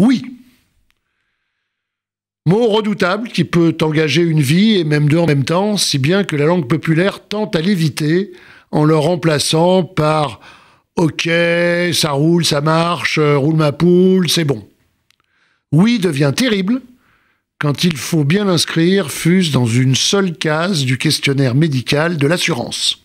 Oui. Mot redoutable qui peut engager une vie et même deux en même temps, si bien que la langue populaire tente à l'éviter en le remplaçant par OK, ça roule, ça marche, euh, roule ma poule, c'est bon. Oui devient terrible quand il faut bien l'inscrire, fût-ce dans une seule case du questionnaire médical de l'assurance.